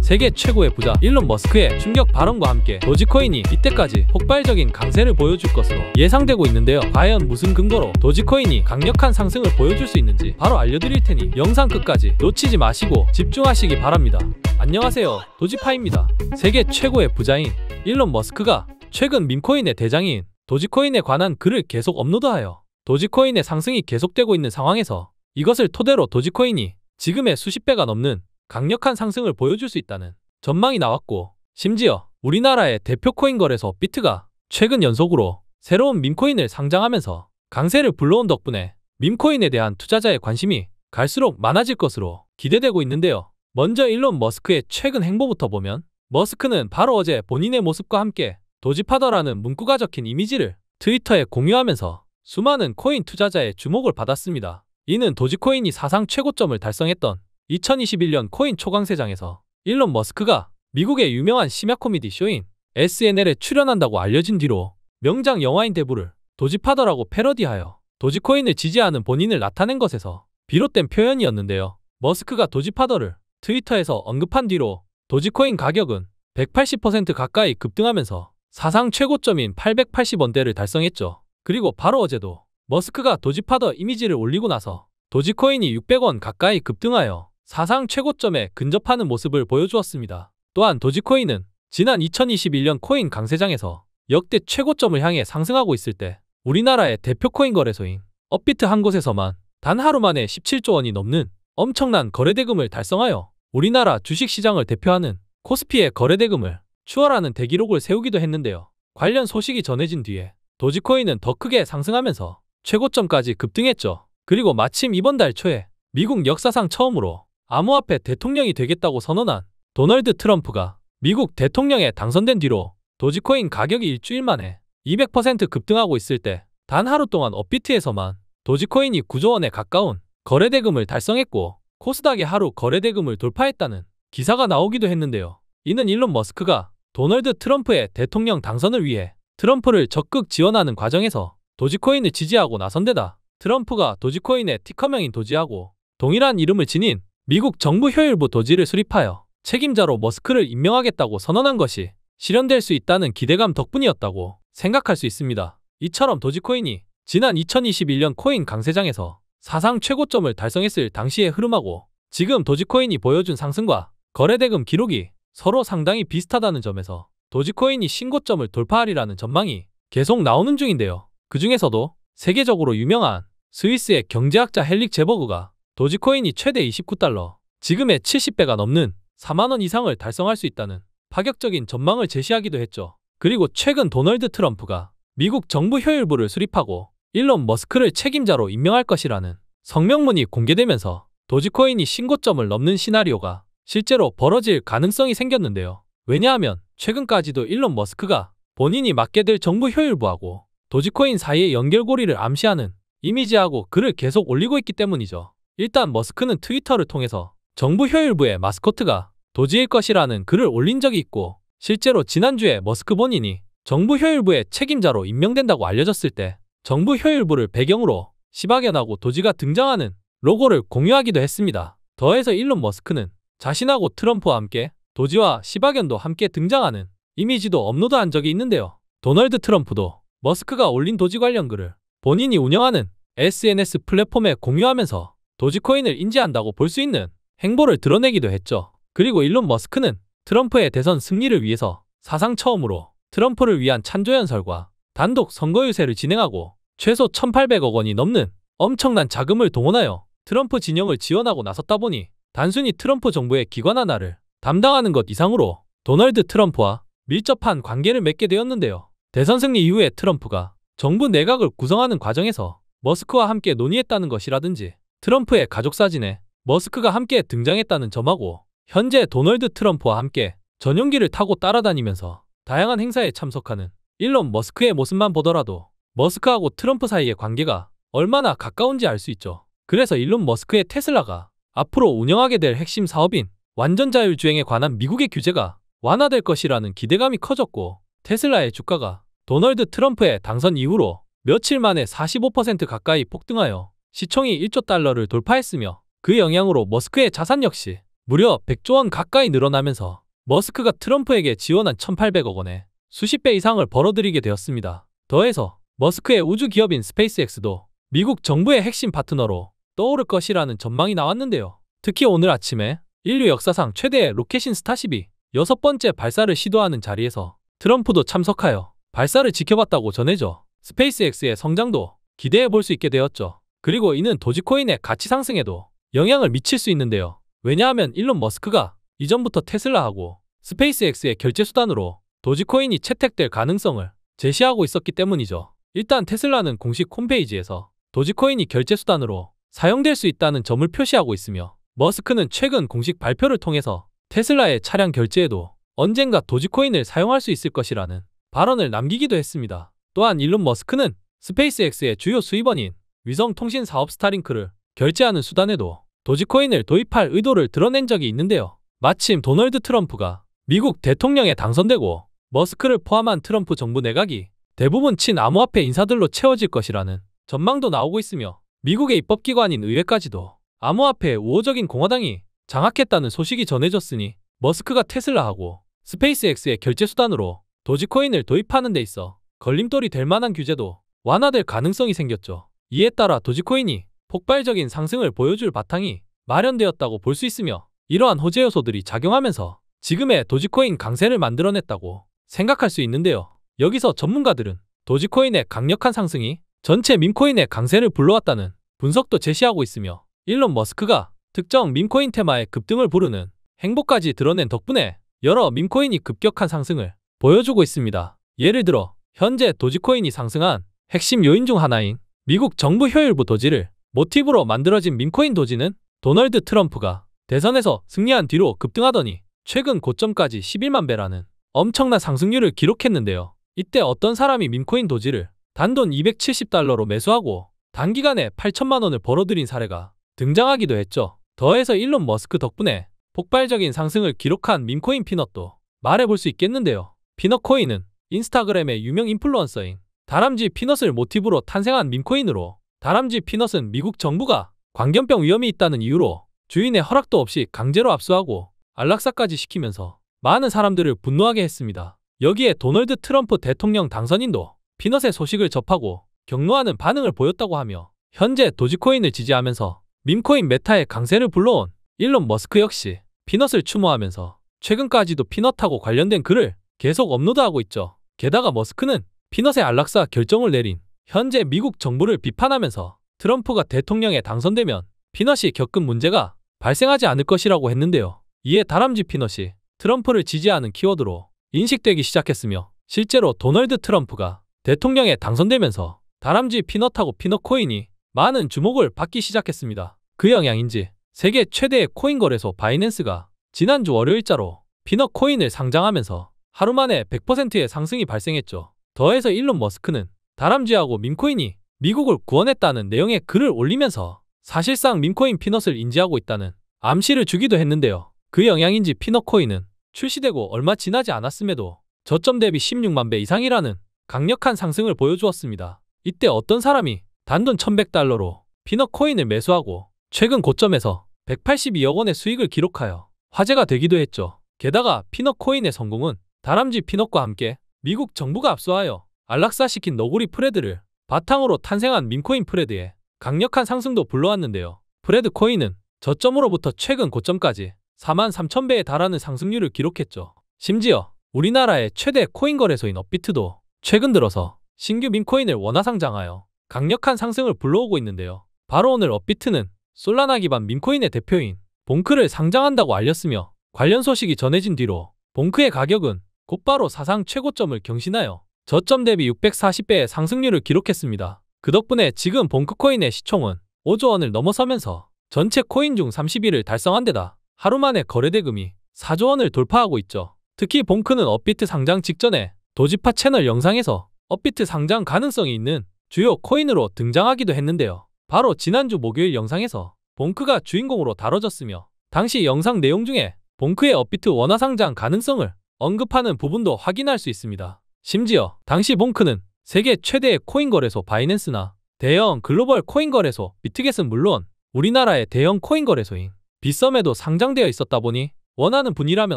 세계 최고의 부자 일론 머스크의 충격 발언과 함께 도지코인이 이때까지 폭발적인 강세를 보여줄 것으로 예상되고 있는데요 과연 무슨 근거로 도지코인이 강력한 상승을 보여줄 수 있는지 바로 알려드릴 테니 영상 끝까지 놓치지 마시고 집중하시기 바랍니다 안녕하세요 도지파입니다 세계 최고의 부자인 일론 머스크가 최근 민코인의 대장인 도지코인에 관한 글을 계속 업로드하여 도지코인의 상승이 계속되고 있는 상황에서 이것을 토대로 도지코인이 지금의 수십 배가 넘는 강력한 상승을 보여줄 수 있다는 전망이 나왔고 심지어 우리나라의 대표 코인 거래소 비트가 최근 연속으로 새로운 민코인을 상장하면서 강세를 불러온 덕분에 민코인에 대한 투자자의 관심이 갈수록 많아질 것으로 기대되고 있는데요. 먼저 일론 머스크의 최근 행보부터 보면 머스크는 바로 어제 본인의 모습과 함께 도지파더라는 문구가 적힌 이미지를 트위터에 공유하면서 수많은 코인 투자자의 주목을 받았습니다. 이는 도지코인이 사상 최고점을 달성했던 2021년 코인 초강세장에서 일론 머스크가 미국의 유명한 심야 코미디 쇼인 SNL에 출연한다고 알려진 뒤로 명장 영화인 대부를 도지파더라고 패러디하여 도지코인을 지지하는 본인을 나타낸 것에서 비롯된 표현이었는데요. 머스크가 도지파더를 트위터에서 언급한 뒤로 도지코인 가격은 180% 가까이 급등하면서 사상 최고점인 880원대를 달성했죠. 그리고 바로 어제도 머스크가 도지파더 이미지를 올리고 나서 도지코인이 600원 가까이 급등하여 사상 최고점에 근접하는 모습을 보여주었습니다. 또한 도지코인은 지난 2021년 코인 강세장에서 역대 최고점을 향해 상승하고 있을 때 우리나라의 대표 코인 거래소인 업비트 한 곳에서만 단 하루 만에 17조 원이 넘는 엄청난 거래대금을 달성하여 우리나라 주식시장을 대표하는 코스피의 거래대금을 추월하는 대기록을 세우기도 했는데요. 관련 소식이 전해진 뒤에 도지코인은 더 크게 상승하면서 최고점까지 급등했죠. 그리고 마침 이번 달 초에 미국 역사상 처음으로 암호 화폐 대통령이 되겠다고 선언한 도널드 트럼프가 미국 대통령에 당선된 뒤로 도지코인 가격이 일주일 만에 200% 급등하고 있을 때 단 하루 동안 업비트에서만 도지코인이 9조 원에 가까운 거래대금을 달성했고 코스닥이 하루 거래대금을 돌파했다는 기사가 나오기도 했는데요. 이는 일론 머스크가 도널드 트럼프의 대통령 당선을 위해 트럼프를 적극 지원하는 과정에서 도지코인을 지지하고 나선 데다 트럼프가 도지코인의 티커명인 도지하고 동일한 이름을 지닌 미국 정부 효율부 도지를 수립하여 책임자로 머스크를 임명하겠다고 선언한 것이 실현될 수 있다는 기대감 덕분이었다고 생각할 수 있습니다. 이처럼 도지코인이 지난 2021년 코인 강세장에서 사상 최고점을 달성했을 당시의 흐름하고 지금 도지코인이 보여준 상승과 거래대금 기록이 서로 상당히 비슷하다는 점에서 도지코인이 신고점을 돌파하리라는 전망이 계속 나오는 중인데요. 그 중에서도 세계적으로 유명한 스위스의 경제학자 헬릭 제버그가 도지코인이 최대 29달러, 지금의 70배가 넘는 4만원 이상을 달성할 수 있다는 파격적인 전망을 제시하기도 했죠. 그리고 최근 도널드 트럼프가 미국 정부 효율부를 수립하고 일론 머스크를 책임자로 임명할 것이라는 성명문이 공개되면서 도지코인이 신고점을 넘는 시나리오가 실제로 벌어질 가능성이 생겼는데요. 왜냐하면 최근까지도 일론 머스크가 본인이 맡게 될 정부 효율부하고 도지코인 사이의 연결고리를 암시하는 이미지하고 글을 계속 올리고 있기 때문이죠. 일단 머스크는 트위터를 통해서 정부 효율부의 마스코트가 도지일 것이라는 글을 올린 적이 있고 실제로 지난주에 머스크 본인이 정부 효율부의 책임자로 임명된다고 알려졌을 때 정부 효율부를 배경으로 시바견하고 도지가 등장하는 로고를 공유하기도 했습니다. 더해서 일론 머스크는 자신하고 트럼프와 함께 도지와 시바견도 함께 등장하는 이미지도 업로드한 적이 있는데요. 도널드 트럼프도 머스크가 올린 도지 관련 글을 본인이 운영하는 SNS 플랫폼에 공유하면서 도지코인을 인지한다고 볼 수 있는 행보를 드러내기도 했죠. 그리고 일론 머스크는 트럼프의 대선 승리를 위해서 사상 처음으로 트럼프를 위한 찬조연설과 단독 선거 유세를 진행하고 최소 1,800억 원이 넘는 엄청난 자금을 동원하여 트럼프 진영을 지원하고 나섰다 보니 단순히 트럼프 정부의 기관 하나를 담당하는 것 이상으로 도널드 트럼프와 밀접한 관계를 맺게 되었는데요. 대선 승리 이후에 트럼프가 정부 내각을 구성하는 과정에서 머스크와 함께 논의했다는 것이라든지 트럼프의 가족 사진에 머스크가 함께 등장했다는 점하고 현재 도널드 트럼프와 함께 전용기를 타고 따라다니면서 다양한 행사에 참석하는 일론 머스크의 모습만 보더라도 머스크하고 트럼프 사이의 관계가 얼마나 가까운지 알 수 있죠. 그래서 일론 머스크의 테슬라가 앞으로 운영하게 될 핵심 사업인 완전 자율주행에 관한 미국의 규제가 완화될 것이라는 기대감이 커졌고 테슬라의 주가가 도널드 트럼프의 당선 이후로 며칠 만에 45% 가까이 폭등하여 시총이 1조 달러를 돌파했으며 그 영향으로 머스크의 자산 역시 무려 100조 원 가까이 늘어나면서 머스크가 트럼프에게 지원한 1,800억 원에 수십 배 이상을 벌어들이게 되었습니다. 더해서 머스크의 우주 기업인 스페이스X도 미국 정부의 핵심 파트너로 떠오를 것이라는 전망이 나왔는데요. 특히 오늘 아침에 인류 역사상 최대의 로켓인 스타쉽이 여섯 번째 발사를 시도하는 자리에서 트럼프도 참석하여 발사를 지켜봤다고 전해져 스페이스X의 성장도 기대해 볼 수 있게 되었죠. 그리고 이는 도지코인의 가치 상승에도 영향을 미칠 수 있는데요. 왜냐하면 일론 머스크가 이전부터 테슬라하고 스페이스X의 결제 수단으로 도지코인이 채택될 가능성을 제시하고 있었기 때문이죠. 일단 테슬라는 공식 홈페이지에서 도지코인이 결제 수단으로 사용될 수 있다는 점을 표시하고 있으며 머스크는 최근 공식 발표를 통해서 테슬라의 차량 결제에도 언젠가 도지코인을 사용할 수 있을 것이라는 발언을 남기기도 했습니다. 또한 일론 머스크는 스페이스X의 주요 수입원인 위성통신 사업 스타링크를 결제하는 수단에도 도지코인을 도입할 의도를 드러낸 적이 있는데요. 마침 도널드 트럼프가 미국 대통령에 당선되고 머스크를 포함한 트럼프 정부 내각이 대부분 친암호화폐 인사들로 채워질 것이라는 전망도 나오고 있으며 미국의 입법기관인 의회까지도 암호화폐의 우호적인 공화당이 장악했다는 소식이 전해졌으니 머스크가 테슬라하고 스페이스X의 결제 수단으로 도지코인을 도입하는 데 있어 걸림돌이 될 만한 규제도 완화될 가능성이 생겼죠. 이에 따라 도지코인이 폭발적인 상승을 보여줄 바탕이 마련되었다고 볼 수 있으며 이러한 호재 요소들이 작용하면서 지금의 도지코인 강세를 만들어냈다고 생각할 수 있는데요. 여기서 전문가들은 도지코인의 강력한 상승이 전체 민코인의 강세를 불러왔다는 분석도 제시하고 있으며 일론 머스크가 특정 민코인 테마의 급등을 부르는 행보까지 드러낸 덕분에 여러 민코인이 급격한 상승을 보여주고 있습니다. 예를 들어 현재 도지코인이 상승한 핵심 요인 중 하나인 미국 정부 효율부 도지를 모티브로 만들어진 민코인 도지는 도널드 트럼프가 대선에서 승리한 뒤로 급등하더니 최근 고점까지 11만 배라는 엄청난 상승률을 기록했는데요. 이때 어떤 사람이 민코인 도지를 단돈 270달러로 매수하고 단기간에 8천만 원을 벌어들인 사례가 등장하기도 했죠. 더해서 일론 머스크 덕분에 폭발적인 상승을 기록한 민코인 피넛도 말해볼 수 있겠는데요. 피넛코인은 인스타그램의 유명 인플루언서인 다람쥐 피넛을 모티브로 탄생한 민코인으로 다람쥐 피넛은 미국 정부가 광견병 위험이 있다는 이유로 주인의 허락도 없이 강제로 압수하고 안락사까지 시키면서 많은 사람들을 분노하게 했습니다. 여기에 도널드 트럼프 대통령 당선인도 피넛의 소식을 접하고 격노하는 반응을 보였다고 하며 현재 도지코인을 지지하면서 민코인 메타의 강세를 불러온 일론 머스크 역시 피넛을 추모하면서 최근까지도 피넛하고 관련된 글을 계속 업로드하고 있죠. 게다가 머스크는 피넛의 안락사 결정을 내린 현재 미국 정부를 비판하면서 트럼프가 대통령에 당선되면 피넛이 겪은 문제가 발생하지 않을 것이라고 했는데요. 이에 다람쥐 피넛이 트럼프를 지지하는 키워드로 인식되기 시작했으며 실제로 도널드 트럼프가 대통령에 당선되면서 다람쥐 피넛하고 피넛코인이 많은 주목을 받기 시작했습니다. 그 영향인지 세계 최대의 코인 거래소 바이낸스가 지난주 월요일자로 피넛코인을 상장하면서 하루 만에 100%의 상승이 발생했죠. 더해서 일론 머스크는 다람쥐하고 민코인이 미국을 구원했다는 내용의 글을 올리면서 사실상 민코인 피넛을 인지하고 있다는 암시를 주기도 했는데요. 그 영향인지 피넛코인은 출시되고 얼마 지나지 않았음에도 저점 대비 16만 배 이상이라는 강력한 상승을 보여주었습니다. 이때 어떤 사람이 단돈 1100달러로 피넛코인을 매수하고 최근 고점에서 182억 원의 수익을 기록하여 화제가 되기도 했죠. 게다가 피넛코인의 성공은 다람쥐 피넛과 함께 미국 정부가 압수하여 안락사시킨 너구리 프레드를 바탕으로 탄생한 민코인 프레드에 강력한 상승도 불러왔는데요. 프레드 코인은 저점으로부터 최근 고점까지 4만 3천 배에 달하는 상승률을 기록했죠. 심지어 우리나라의 최대 코인 거래소인 업비트도 최근 들어서 신규 민코인을 원화 상장하여 강력한 상승을 불러오고 있는데요. 바로 오늘 업비트는 솔라나 기반 민코인의 대표인 봉크를 상장한다고 알렸으며 관련 소식이 전해진 뒤로 봉크의 가격은 곧바로 사상 최고점을 경신하여 저점 대비 640배의 상승률을 기록했습니다. 그 덕분에 지금 봉크코인의 시총은 5조 원을 넘어서면서 전체 코인 중 30위를 달성한 데다 하루 만에 거래대금이 4조 원을 돌파하고 있죠. 특히 봉크는 업비트 상장 직전에 도지파 채널 영상에서 업비트 상장 가능성이 있는 주요 코인으로 등장하기도 했는데요. 바로 지난주 목요일 영상에서 봉크가 주인공으로 다뤄졌으며 당시 영상 내용 중에 봉크의 업비트 원화 상장 가능성을 언급하는 부분도 확인할 수 있습니다. 심지어 당시 봉크는 세계 최대의 코인 거래소 바이낸스나 대형 글로벌 코인 거래소 비트겟은 물론 우리나라의 대형 코인 거래소인 비썸에도 상장되어 있었다 보니 원하는 분이라면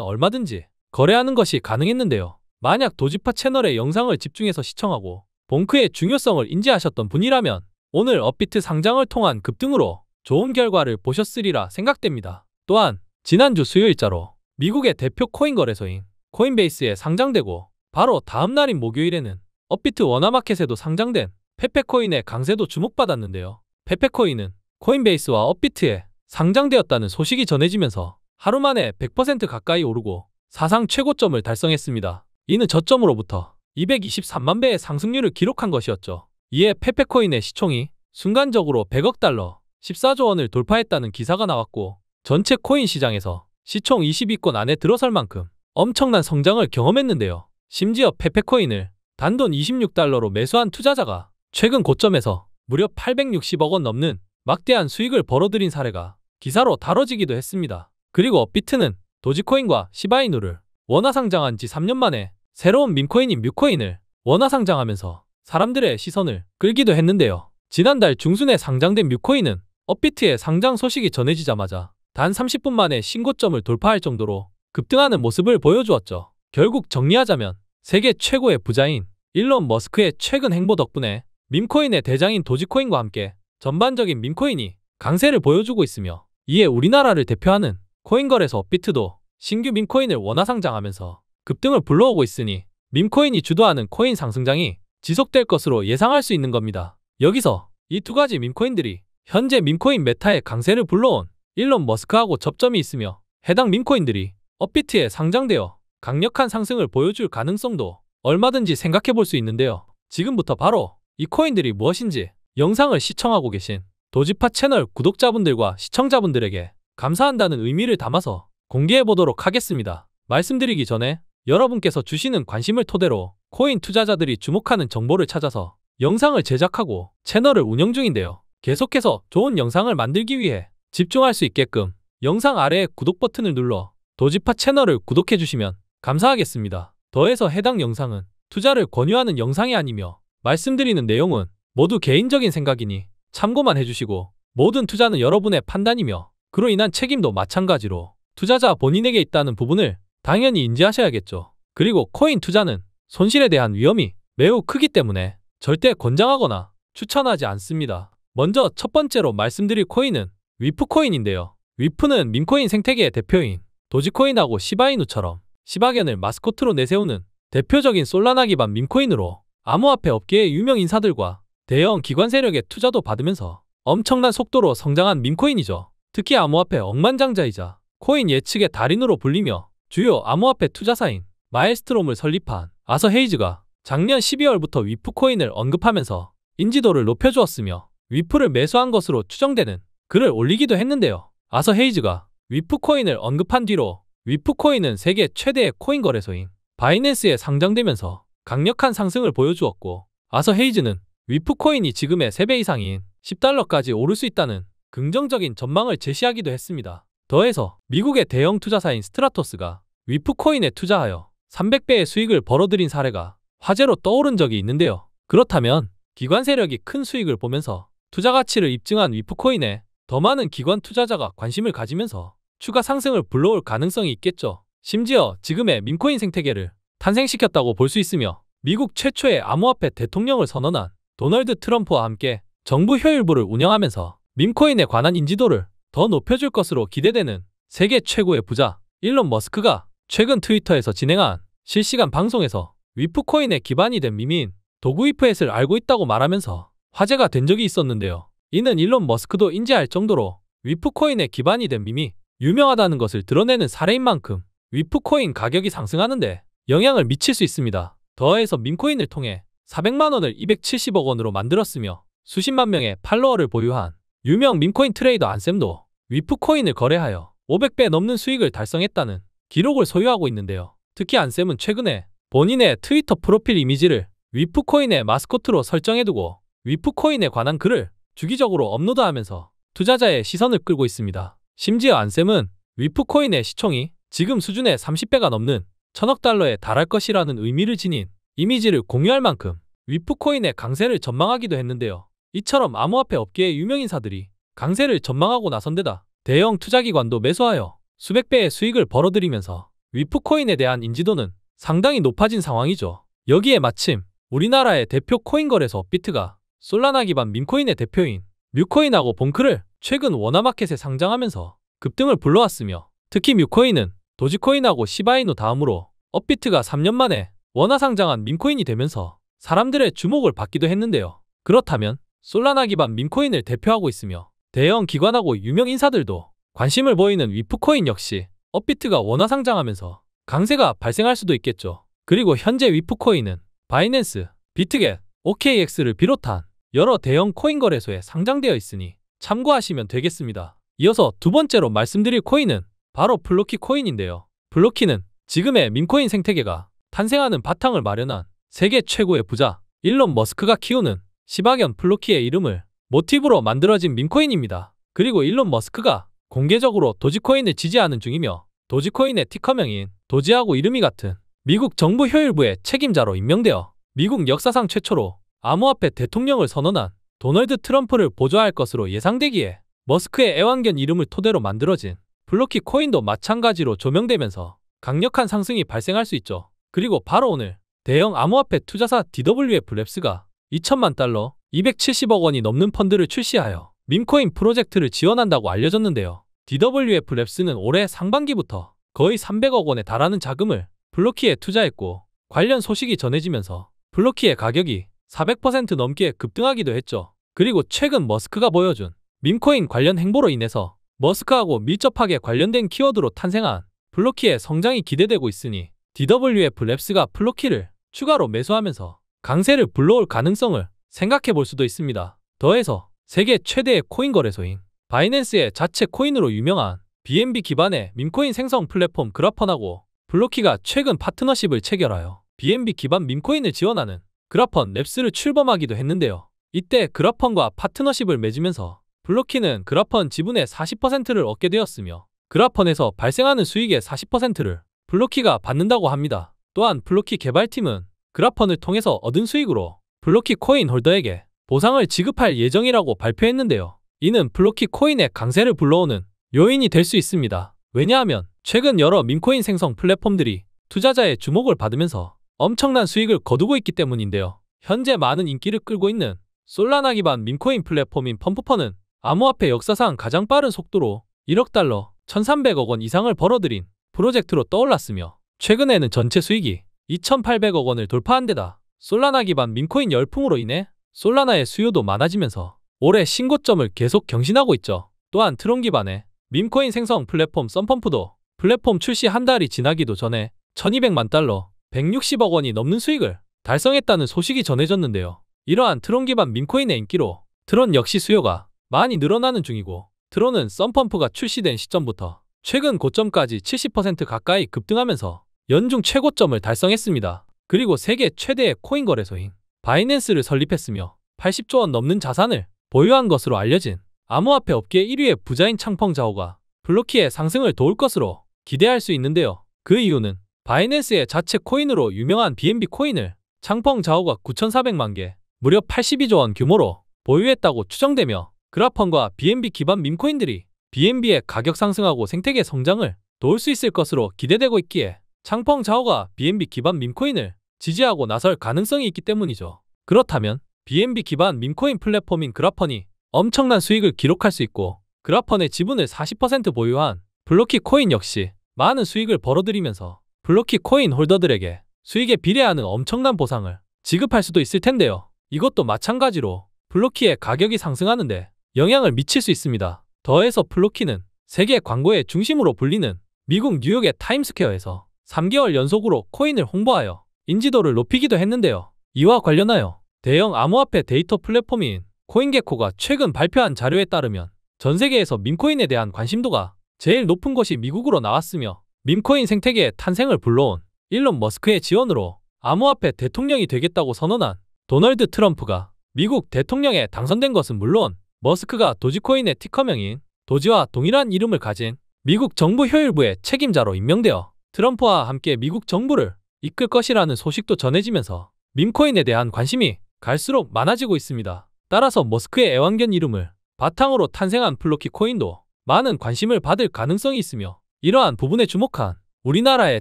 얼마든지 거래하는 것이 가능했는데요. 만약 도지파 채널의 영상을 집중해서 시청하고 봉크의 중요성을 인지하셨던 분이라면 오늘 업비트 상장을 통한 급등으로 좋은 결과를 보셨으리라 생각됩니다. 또한 지난주 수요일자로 미국의 대표 코인 거래소인 코인베이스에 상장되고 바로 다음 날인 목요일에는 업비트 워너마켓에도 상장된 페페코인의 강세도 주목받았는데요. 페페코인은 코인베이스와 업비트에 상장되었다는 소식이 전해지면서 하루 만에 100% 가까이 오르고 사상 최고점을 달성했습니다. 이는 저점으로부터 223만 배의 상승률을 기록한 것이었죠. 이에 페페코인의 시총이 순간적으로 100억 달러, 14조 원을 돌파했다는 기사가 나왔고 전체 코인 시장에서 시총 20위권 안에 들어설 만큼 엄청난 성장을 경험했는데요. 심지어 페페코인을 단돈 26달러로 매수한 투자자가 최근 고점에서 무려 860억 원 넘는 막대한 수익을 벌어들인 사례가 기사로 다뤄지기도 했습니다. 그리고 업비트는 도지코인과 시바이누를 원화 상장한 지 3년 만에 새로운 민코인인 뮤코인을 원화 상장하면서 사람들의 시선을 끌기도 했는데요. 지난달 중순에 상장된 뮤코인은 업비트의 상장 소식이 전해지자마자 단 30분 만에 신고점을 돌파할 정도로 급등하는 모습을 보여주었죠. 결국 정리하자면 세계 최고의 부자인 일론 머스크의 최근 행보 덕분에 민코인의 대장인 도지코인과 함께 전반적인 민코인이 강세를 보여주고 있으며 이에 우리나라를 대표하는 코인거래소 업비트도 신규 민코인을 원화 상장하면서 급등을 불러오고 있으니 민코인이 주도하는 코인 상승장이 지속될 것으로 예상할 수 있는 겁니다. 여기서 이 두 가지 민코인들이 현재 민코인 메타의 강세를 불러온 일론 머스크하고 접점이 있으며 해당 민코인들이 업비트에 상장되어 강력한 상승을 보여줄 가능성도 얼마든지 생각해 볼 수 있는데요. 지금부터 바로 이 코인들이 무엇인지 영상을 시청하고 계신 도지파 채널 구독자분들과 시청자분들에게 감사한다는 의미를 담아서 공개해 보도록 하겠습니다. 말씀드리기 전에 여러분께서 주시는 관심을 토대로 코인 투자자들이 주목하는 정보를 찾아서 영상을 제작하고 채널을 운영 중인데요. 계속해서 좋은 영상을 만들기 위해 집중할 수 있게끔 영상 아래의 구독 버튼을 눌러 도지파 채널을 구독해주시면 감사하겠습니다. 더해서 해당 영상은 투자를 권유하는 영상이 아니며 말씀드리는 내용은 모두 개인적인 생각이니 참고만 해주시고 모든 투자는 여러분의 판단이며 그로 인한 책임도 마찬가지로 투자자 본인에게 있다는 부분을 당연히 인지하셔야겠죠. 그리고 코인 투자는 손실에 대한 위험이 매우 크기 때문에 절대 권장하거나 추천하지 않습니다. 먼저 첫 번째로 말씀드릴 코인은 위프 코인인데요. 위프는 민코인 생태계의 대표인 도지코인하고 시바이누처럼 시바견을 마스코트로 내세우는 대표적인 솔라나 기반 민코인으로 암호화폐 업계의 유명 인사들과 대형 기관 세력의 투자도 받으면서 엄청난 속도로 성장한 민코인이죠. 특히 암호화폐 억만장자이자 코인 예측의 달인으로 불리며 주요 암호화폐 투자사인 마일스트롬을 설립한 아서 헤이즈가 작년 12월부터 위프 코인을 언급하면서 인지도를 높여주었으며 위프를 매수한 것으로 추정되는 글을 올리기도 했는데요. 아서 헤이즈가 위프코인을 언급한 뒤로 위프코인은 세계 최대의 코인 거래소인 바이낸스에 상장되면서 강력한 상승을 보여주었고 아서 헤이즈는 위프코인이 지금의 3배 이상인 10달러까지 오를 수 있다는 긍정적인 전망을 제시하기도 했습니다. 더해서 미국의 대형 투자사인 스트라토스가 위프코인에 투자하여 300배의 수익을 벌어들인 사례가 화제로 떠오른 적이 있는데요. 그렇다면 기관 세력이 큰 수익을 보면서 투자 가치를 입증한 위프코인에 더 많은 기관 투자자가 관심을 가지면서 추가 상승을 불러올 가능성이 있겠죠. 심지어 지금의 민코인 생태계를 탄생시켰다고 볼 수 있으며 미국 최초의 암호화폐 대통령을 선언한 도널드 트럼프와 함께 정부 효율부를 운영하면서 민코인에 관한 인지도를 더 높여줄 것으로 기대되는 세계 최고의 부자 일론 머스크가 최근 트위터에서 진행한 실시간 방송에서 위프코인의 기반이 된 미민 도구이프엣을 알고 있다고 말하면서 화제가 된 적이 있었는데요. 이는 일론 머스크도 인지할 정도로 위프코인의 기반이 된미이 유명하다는 것을 드러내는 사례인 만큼 위프코인 가격이 상승하는데 영향을 미칠 수 있습니다. 더해서 민코인을 통해 400만 원을 270억 원으로 만들었으며 수십만 명의 팔로워를 보유한 유명 민코인 트레이더 안쌤도 위프코인을 거래하여 500배 넘는 수익을 달성했다는 기록을 소유하고 있는데요. 특히 안쌤은 최근에 본인의 트위터 프로필 이미지를 위프코인의 마스코트로 설정해두고 위프코인에 관한 글을 주기적으로 업로드하면서 투자자의 시선을 끌고 있습니다. 심지어 안쌤은 위프코인의 시총이 지금 수준의 30배가 넘는 천억 달러에 달할 것이라는 의미를 지닌 이미지를 공유할 만큼 위프코인의 강세를 전망하기도 했는데요. 이처럼 암호화폐 업계의 유명 인사들이 강세를 전망하고 나선데다 대형 투자기관도 매수하여 수백 배의 수익을 벌어들이면서 위프코인에 대한 인지도는 상당히 높아진 상황이죠. 여기에 마침 우리나라의 대표 코인 거래소 비트가 솔라나 기반 민코인의 대표인 뮤코인하고 봉크를 최근 워나마켓에 상장하면서 급등을 불러왔으며 특히 뮤코인은 도지코인하고 시바이노 다음으로 업비트가 3년 만에 원화 상장한 민코인이 되면서 사람들의 주목을 받기도 했는데요. 그렇다면 솔라나 기반 민코인을 대표하고 있으며 대형 기관하고 유명 인사들도 관심을 보이는 위프코인 역시 업비트가 원화 상장하면서 강세가 발생할 수도 있겠죠. 그리고 현재 위프코인은 바이낸스, 비트겟, OKX를 비롯한 여러 대형 코인 거래소에 상장되어 있으니 참고하시면 되겠습니다. 이어서 두 번째로 말씀드릴 코인은 바로 블로키 코인인데요. 블로키는 지금의 민코인 생태계가 탄생하는 바탕을 마련한 세계 최고의 부자 일론 머스크가 키우는 시바견 블로키의 이름을 모티브로 만들어진 민코인입니다. 그리고 일론 머스크가 공개적으로 도지코인을 지지하는 중이며 도지코인의 티커명인 도지하고 이름이 같은 미국 정부 효율부의 책임자로 임명되어 미국 역사상 최초로 암호화폐 대통령을 선언한 도널드 트럼프를 보좌할 것으로 예상되기에 머스크의 애완견 이름을 토대로 만들어진 블로키 코인도 마찬가지로 조명되면서 강력한 상승이 발생할 수 있죠. 그리고 바로 오늘 대형 암호화폐 투자사 DWF 랩스가 2천만 달러 270억 원이 넘는 펀드를 출시하여 민코인 프로젝트를 지원한다고 알려졌는데요. DWF 랩스는 올해 상반기부터 거의 300억 원에 달하는 자금을 블로키에 투자했고 관련 소식이 전해지면서 블로키의 가격이 400% 넘게 급등하기도 했죠. 그리고 최근 머스크가 보여준 민코인 관련 행보로 인해서 머스크하고 밀접하게 관련된 키워드로 탄생한 블로키의 성장이 기대되고 있으니 DWF 랩스가 블로키를 추가로 매수하면서 강세를 불러올 가능성을 생각해 볼 수도 있습니다. 더해서 세계 최대의 코인 거래소인 바이낸스의 자체 코인으로 유명한 BNB 기반의 민코인 생성 플랫폼 그라펀하고 블로키가 최근 파트너십을 체결하여 BNB 기반 민코인을 지원하는 그라펀 랩스를 출범하기도 했는데요. 이때 그라펀과 파트너십을 맺으면서 블로키는 그라펀 지분의 40%를 얻게 되었으며 그라펀에서 발생하는 수익의 40%를 블로키가 받는다고 합니다. 또한 블로키 개발팀은 그라펀을 통해서 얻은 수익으로 블로키 코인 홀더에게 보상을 지급할 예정이라고 발표했는데요. 이는 블로키 코인의 강세를 불러오는 요인이 될 수 있습니다. 왜냐하면 최근 여러 민코인 생성 플랫폼들이 투자자의 주목을 받으면서 엄청난 수익을 거두고 있기 때문인데요. 현재 많은 인기를 끌고 있는 솔라나 기반 민코인 플랫폼인 펌프퍼는 암호화폐 역사상 가장 빠른 속도로 1억 달러, 1,300억 원 이상을 벌어들인 프로젝트로 떠올랐으며 최근에는 전체 수익이 2,800억 원을 돌파한 데다 솔라나 기반 민코인 열풍으로 인해 솔라나의 수요도 많아지면서 올해 신고점을 계속 경신하고 있죠. 또한 트론 기반의 민코인 생성 플랫폼 썬펌프도 플랫폼 출시 한 달이 지나기도 전에 1,200만 달러, 160억 원이 넘는 수익을 달성했다는 소식이 전해졌는데요. 이러한 트론 기반 민코인의 인기로 트론 역시 수요가 많이 늘어나는 중이고 트론은 썬펌프가 출시된 시점부터 최근 고점까지 70% 가까이 급등하면서 연중 최고점을 달성했습니다. 그리고 세계 최대의 코인 거래소인 바이낸스를 설립했으며 80조 원 넘는 자산을 보유한 것으로 알려진 암호화폐 업계 1위의 부자인 창펑 자오가 블록키의 상승을 도울 것으로 기대할 수 있는데요. 그 이유는 바이낸스의 자체 코인으로 유명한 BNB 코인을 창펑 자오가 9,400만 개, 무려 82조 원 규모로 보유했다고 추정되며 그라펀과 BNB 기반 민코인들이 BNB의 가격 상승하고 생태계 성장을 도울 수 있을 것으로 기대되고 있기에 창펑 자오가 BNB 기반 민코인을 지지하고 나설 가능성이 있기 때문이죠. 그렇다면 BNB 기반 민코인 플랫폼인 그라펀이 엄청난 수익을 기록할 수 있고 그라펀의 지분을 40% 보유한 블로키 코인 역시 많은 수익을 벌어들이면서 블록키 코인 홀더들에게 수익에 비례하는 엄청난 보상을 지급할 수도 있을 텐데요. 이것도 마찬가지로 블록키의 가격이 상승하는데 영향을 미칠 수 있습니다. 더해서 블록키는 세계 광고의 중심으로 불리는 미국 뉴욕의 타임스퀘어에서 3개월 연속으로 코인을 홍보하여 인지도를 높이기도 했는데요. 이와 관련하여 대형 암호화폐 데이터 플랫폼인 코인게코가 최근 발표한 자료에 따르면 전 세계에서 민코인에 대한 관심도가 제일 높은 것이 미국으로 나왔으며 밈코인 생태계의 탄생을 불러온 일론 머스크의 지원으로 암호화폐 대통령이 되겠다고 선언한 도널드 트럼프가 미국 대통령에 당선된 것은 물론 머스크가 도지코인의 티커명인 도지와 동일한 이름을 가진 미국 정부 효율부의 책임자로 임명되어 트럼프와 함께 미국 정부를 이끌 것이라는 소식도 전해지면서 밈코인에 대한 관심이 갈수록 많아지고 있습니다. 따라서 머스크의 애완견 이름을 바탕으로 탄생한 플로키 코인도 많은 관심을 받을 가능성이 있으며 이러한 부분에 주목한 우리나라의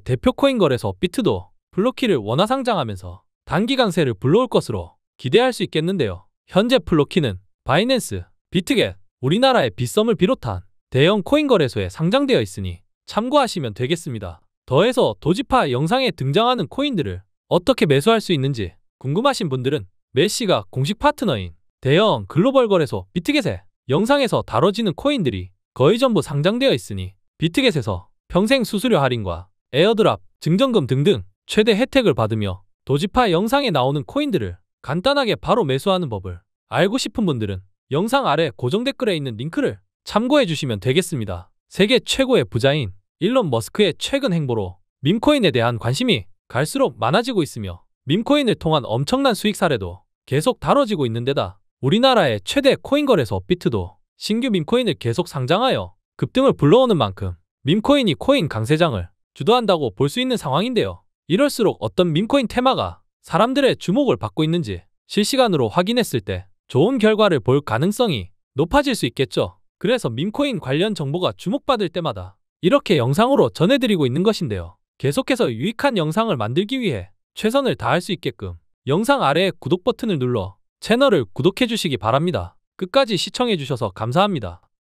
대표 코인 거래소 비트도 블로키를 원화 상장하면서 단기 강세를 불러올 것으로 기대할 수 있겠는데요. 현재 블로키는 바이낸스, 비트겟, 우리나라의 빗썸을 비롯한 대형 코인 거래소에 상장되어 있으니 참고하시면 되겠습니다. 더해서 도지파 영상에 등장하는 코인들을 어떻게 매수할 수 있는지 궁금하신 분들은 메시가 공식 파트너인 대형 글로벌 거래소 비트겟에 영상에서 다뤄지는 코인들이 거의 전부 상장되어 있으니 비트겟에서 평생 수수료 할인과 에어드랍, 증정금 등등 최대 혜택을 받으며 도지파 영상에 나오는 코인들을 간단하게 바로 매수하는 법을 알고 싶은 분들은 영상 아래 고정 댓글에 있는 링크를 참고해 주시면 되겠습니다. 세계 최고의 부자인 일론 머스크의 최근 행보로 밈코인에 대한 관심이 갈수록 많아지고 있으며 밈코인을 통한 엄청난 수익 사례도 계속 다뤄지고 있는데다 우리나라의 최대 코인 거래소 업비트도 신규 밈코인을 계속 상장하여 급등을 불러오는 만큼 밈코인이 코인 강세장을 주도한다고 볼 수 있는 상황인데요. 이럴수록 어떤 밈코인 테마가 사람들의 주목을 받고 있는지 실시간으로 확인했을 때 좋은 결과를 볼 가능성이 높아질 수 있겠죠. 그래서 밈코인 관련 정보가 주목받을 때마다 이렇게 영상으로 전해드리고 있는 것인데요. 계속해서 유익한 영상을 만들기 위해 최선을 다할 수 있게끔 영상 아래의 구독 버튼을 눌러 채널을 구독해 주시기 바랍니다. 끝까지 시청해 주셔서 감사합니다.